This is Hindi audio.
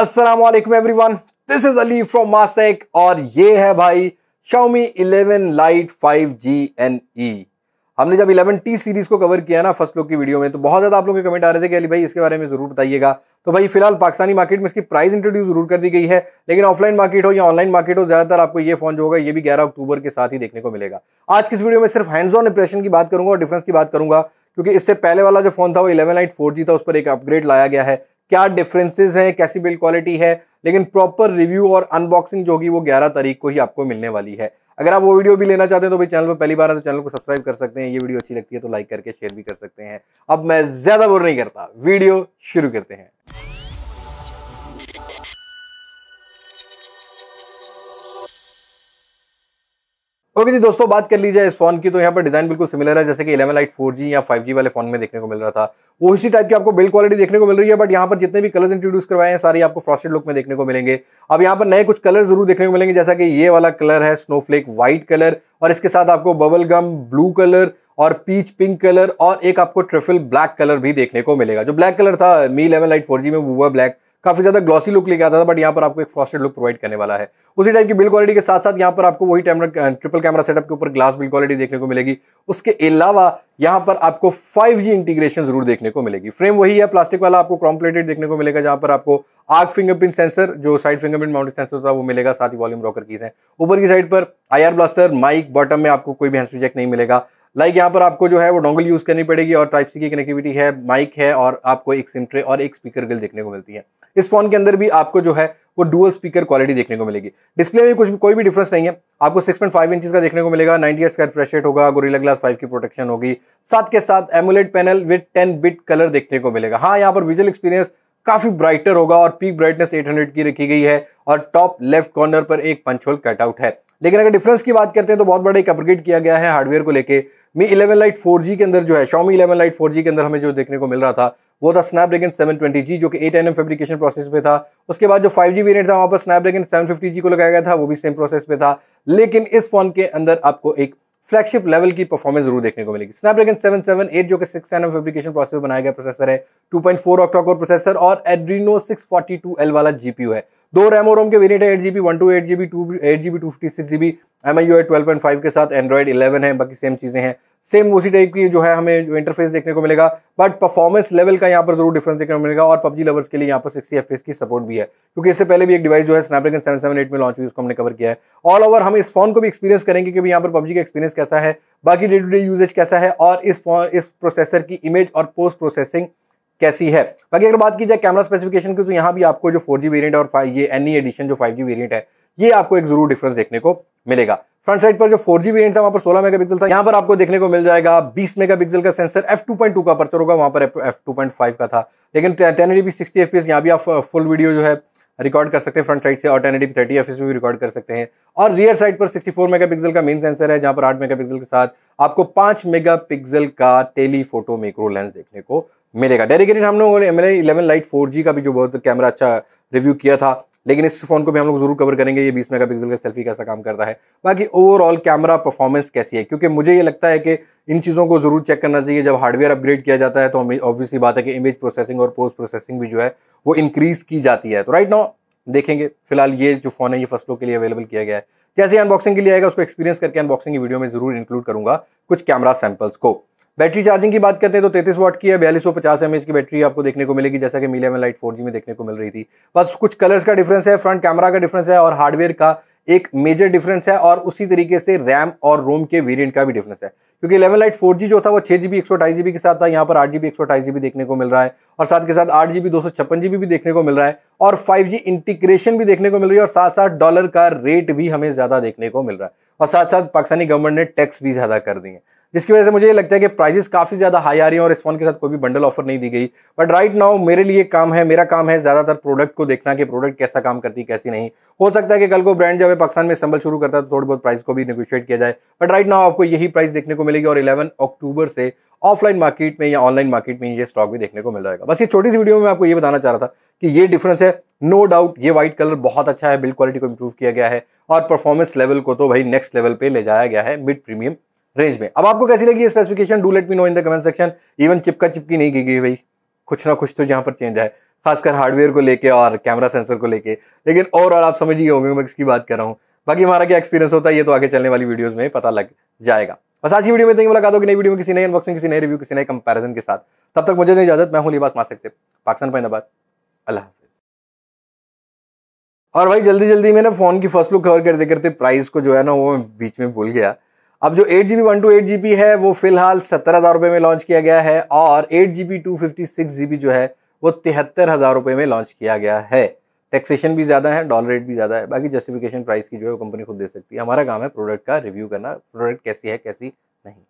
अस्सलाम वालेकुम everyone this is Ali from Mastek और ये है भाई Xiaomi 11 Lite 5G NE हमने जब 11T सीरीज को कवर किया ना फर्स्ट लुक की वीडियो में तो बहुत ज़्यादा आप लोगों के कमेंट आ रहे थे कि अली भाई इसके बारे में ज़रूर बताइएगा तो भाई फिलहाल पाकिस्तानी मार्केट में इसकी प्राइस इंट्रोड्यूस जरूर कर दी गई है लेकिन ऑफलाइन मार्केट हो या ऑनलाइन मार्केट हो ज़्यादातर आपको ये फोन जो होगा ये भी ग्यारह अक्टूबर के साथ ही देखने को मिलेगा आज किस वीडियो में सिर्फ हैंड्स ऑन इंप्रेशन की बात करूंगा और डिफरेंस की बात करूंगा क्योंकि इससे पहले वाला जो फोन था वो इलेवन लाइट फोर था उस पर एक अपग्रेड लाया गया है क्या डिफरेंसेस हैं कैसी बिल्ड क्वालिटी है लेकिन प्रॉपर रिव्यू और अनबॉक्सिंग जो होगी वो ग्यारह तारीख को ही आपको मिलने वाली है अगर आप वो वीडियो भी लेना चाहते हैं तो भाई चैनल पर पहली बार है तो चैनल को सब्सक्राइब कर सकते हैं ये वीडियो अच्छी लगती है तो लाइक करके शेयर भी कर सकते हैं अब मैं ज़्यादा बोर नहीं करता वीडियो शुरू करते हैं तो यदि दोस्तों बात कर लीजिए इस फोन की तो यहाँ पर डिजाइन बिल्कुल सिमिलर है जैसे कि इलेवन लाइट फोर जी या फाइव जी वाले फोन में देखने को मिल रहा था वो इसी टाइप की आपको बिल्ड क्वालिटी देखने को मिल रही है बट यहाँ पर जितने भी कलर्स इंट्रोड्यूस करवाए हैं सारे आपको फ्रॉस्टेड लुक में देखने को मिलेंगे अब यहाँ पर नए कुछ कलर जरूर देखने को मिलेंगे जैसा कि ये वाला कलर है स्नोफ्लेक व्हाइट कलर और इसके साथ आपको बबल गम ब्लू कलर और पीच पिंक कलर और एक आपको ट्रिफल ब्लैक कलर भी देखने को मिलेगा जो ब्लैक कलर था मी इलेवन लाइट फोर में वो हुआ ब्लैक काफी ज्यादा ग्लॉसी लुक लेके आता था बट यहाँ पर आपको एक फ्रॉस्टेड लुक प्रोवाइड करने वाला है उसी टाइप की बिल क्वालिटी के साथ साथ यहाँ पर आपको वही टैमरा ट्रिपल कैमरा सेटअप के ऊपर ग्लास बिल क्वालिटी देखने को मिलेगी उसके अलावा यहाँ पर आपको 5G इंटीग्रेशन जरूर देखने को मिलेगी फ्रेम वही है प्लास्टिक वाला आपको क्रॉम्प्लेटेड देखने को मिलेगा जहां पर आपको आग फिंगरप्रिंट सेंसर जो साइड फिंगरप्रिंट माउंटेड सेंसर था वो मिलेगा साथ ही वॉल्यूम रॉकर कीज है ऊपर की साइड पर आई ब्लास्टर माइक बॉटम में आपको कोई भी हैंड स्विच नहीं मिलेगा लाइक यहाँ पर आपको जो है वो डोंगल यूज़ करनी पड़ेगी और टाइप सी की कनेक्टिविटी है माइक है और आपको एक सिम ट्रे और एक स्पीकर गिल देखने को मिलती है इस फोन के अंदर भी आपको जो है वो डुअल स्पीकर क्वालिटी देखने को मिलेगी डिस्प्ले में कुछ कोई भी डिफरेंस नहीं है आपको 6.5 पॉइंट इंचज का देखने को मिलेगा नाइनटी एट्स का रिफ्रेश रेट होगा गोरिल्ला ग्लास 5 की प्रोटेक्शन होगी साथ के साथ AMOLED panel with 10 bit colour देखने को मिलेगा हाँ यहाँ पर विजुअल एक्सपीरियंस काफी ब्राइटर होगा और पीक ब्राइटनेस 800 की रखी गई है और टॉप लेफ्ट कॉर्नर पर एक पंचोल कटआउट है लेकिन अगर डिफरेंस की बात करते हैं तो बहुत बड़ा एक अपग्रेड किया गया है हार्डवेयर को लेकर मी इलेवन लाइट फोर के अंदर जो है शॉमी इलेवन लाइट फोर के अंदर हमें जो देखने को मिल रहा था वो था ट्वेंटी जी जो कि एन एम फेब्रिकेशन प्रोसेस पे था उसके बाद जो फाइव जी वेरियंट था वहाँ पर स्नैप ड्रेगन फिफ्टी जी को लगाया गया था वो भी सेम प्रोसेस पे था लेकिन इस फोन के अंदर आपको एक फ्लैगशिप लेवल की परफॉर्मेंस जरूर देखने को मिलेगी स्नैपड्रैगन एट जो कि six M fabrication process processor बनाया गया प्रोसेसर है two point octa core processor और adreno six forty two L वाला जीपीयू है दो रैम और रोम के वेरिएंट है eight GB one two eight GB two eight GB two fifty six GB M I U I twelve point five के साथ एंड्रॉइड इलेवन है बाकी सेम चीज़ें हैं सेम उसी टाइप की जो है हमें जो इंटरफेस देखने को मिलेगा बट परफॉर्मेंस लेवल का यहाँ पर जरूर डिफरेंस देखने को मिलेगा और पब्जी लवर्स के लिए यहाँ पर सिक्सटी एफ की सपोर्ट भी है क्योंकि इससे पहले भी एक डिवाइस जो है स्नैपड्रैगन सेवन सेवन एट में लॉन्च हुई उसको हमने कवर किया है ऑल ओवर हम इस फोन को भी एक्सपीरियंस करेंगे कि यहाँ पर पब्जी का एक्सपीरियंस कैसा है बाकी डे टू डे यूजेज कैसा है और इस फोन इस प्रोसेसर की इमेज और पोस्ट प्रोसेसिंग कैसी है बाकी अगर बात की जाए कैमरा स्पेसिफिकेशन की तो यहाँ भी आपको जो फोर जी वेरियंट और ये एनी एडिशन e जो फाइव जी वेरियंट है ये आपको एक जरूर डिफरेंस देखने को मिलेगा फ्रंट साइड पर जो 4G जी वेरियंट था वहां पर 16 मेगापिक्सल था यहां पर आपको देखने को मिल जाएगा 20 मेगापिक्सल का सेंसर F2.2 का पर्चर होगा वहां पर F2.5 का था लेकिन टेन एडी सिक्सटी एफ यहाँ भी आप फुल वीडियो जो है रिकॉर्ड कर सकते हैं फ्रंट साइड से और टेन एडी थर्टी एफ भी रिकॉर्ड कर सकते हैं और रियर साइड पर 64 मेगापिक्सल का मेन सेंसर है जहां पर 8 मेगापिक्सल के साथ आपको 5 मेगापिक्सल का टेलीफोटो माइक्रो लेंस देखने को मिलेगा डेडिकेटेड हमने लोगों इलेवन लाइट फोर का भी जो बहुत कैमरा अच्छा रिव्यू किया था लेकिन इस फ़ोन को भी हम लोग जरूर कवर करेंगे ये 20 मेगापिक्सल का सेल्फी कैसा काम करता है बाकी ओवरऑल कैमरा परफॉर्मेंस कैसी है क्योंकि मुझे ये लगता है कि इन चीज़ों को ज़रूर चेक करना चाहिए जब हार्डवेयर अपग्रेड किया जाता है तो हमें ऑब्वियसली बात है कि इमेज प्रोसेसिंग और पोस्ट प्रोसेसिंग भी जो है वो इंक्रीज़ की जाती है तो राइट नाउ देखेंगे फिलहाल ये जो फ़ोन है ये फसलों के लिए अवेलेबल किया गया है जैसे अनबॉक्सिंग के लिए आएगा उसको एक्सपीरियंस करके अनबॉक्सिंग की वीडियो में ज़रूर इंक्लूड करूँगा कुछ कैमरा सैम्पल्स को बैटरी चार्जिंग की बात करते हैं तो तैतीस वाट की है बयालीस सौ पचास एम की बैटरी आपको देखने को मिलेगी जैसा कि मीलिया में लाइट फोर में देखने को मिल रही थी बस कुछ कलर्स का डिफरेंस है फ्रंट कैमरा का डिफरेंस है और हार्डवेयर का एक मेजर डिफरेंस है और उसी तरीके से रैम और रोम के वेरिएंट का भी डिफरेंस है क्योंकि इलेवन लाइट फोर जो था वो छह जीबी एक सौ अठाईस जीबी के साथ था यहाँ पर आठ जीबी एक सौ अठाईस जीबी देखने को मिल रहा है और साथ के साथ आठ जीबी दो सौ छप्पन जीबी भी देखने को मिल रहा है और फाइव जी इंटीग्रेशन भी देखने को मिल रही है और साथ साथ डॉलर का रेट भी हमें ज्यादा देखने को मिल रहा है और साथ साथ पाकिस्तानी गवर्नमेंट ने टैक्स भी ज्यादा कर दिए जिसकी वजह से मुझे ये लगता है कि प्राइजेस काफ़ी ज़्यादा हाई आ रही है और इस फोन के साथ कोई भी बंडल ऑफर नहीं दी गई बट राइट नाउ मेरे लिए काम है मेरा काम है ज़्यादातर प्रोडक्ट को देखना कि प्रोडक्ट कैसा काम करती कैसी नहीं हो सकता है कि कल को ब्रांड जब पाकिस्तान में संबल शुरू करता है तो थोड़ी बहुत प्राइस को भी निगोशिएट किया जाए बट राइट नाउ आपको यही प्राइस देखने को मिलेगी और इलेवन अक्टूबर से ऑफलाइन मार्केट में या ऑनलाइन मार्केट में ये स्टॉक भी देखने को मिल जाएगा बस ये छोटी सी वीडियो में आपको ये बताना चाह रहा था कि ये डिफरेंस है नो no डाउट ये व्हाइट कलर बहुत अच्छा है बिल्ड क्वालिटी को इंप्रूव किया गया है और परफॉर्मेंस लेवल को तो भाई नेक्स्ट लेवल पे ले जाया गया है मिड प्रीमियम रेंज में अब आपको कैसी लगी specification do let me know in the comment section even चिपका चिपकी नहीं की गई भाई कुछ ना कुछ तो यहाँ पर चेंज है खासकर हार्डवेयर को लेके और कैमरा सेंसर को लेके लेकिन ओवरऑल आप समझ ही होंगे मैं इसकी बात कर रहा हूँ बाकी हमारा क्या एक्सपीरियंस होता है ये तो आगे चलने वाली वीडियोज में पता लग जाएगा बस आज की वीडियो में तो मुलाकात होगी नई वीडियो में किसी नई अनबॉक्सिंग किसी नए रिव्यू किसी नए कंपैरिजन के साथ तब तक मुझे नहीं इजाजत मैं हूँ लिबास मासिक से पाकिस्तान पैनाबाद अल्लाह और भाई जल्दी जल्दी मैंने फोन की फर्स्ट लुक कवर करते करते प्राइस को जो है ना वो बीच में भूल गया अब जो eight G B one two eight G B है वो फिलहाल सत्तर हज़ार रुपये में लॉन्च किया गया है और eight G B two fifty six G B जो है वो तिहत्तर हज़ार रुपये में लॉन्च किया गया है टैक्सेशन भी ज़्यादा है डॉलर रेट भी ज़्यादा है बाकी जस्टिफिकेशन प्राइस की जो है वो कंपनी खुद दे सकती है हमारा काम है प्रोडक्ट का रिव्यू करना प्रोडक्ट कैसी है कैसी नहीं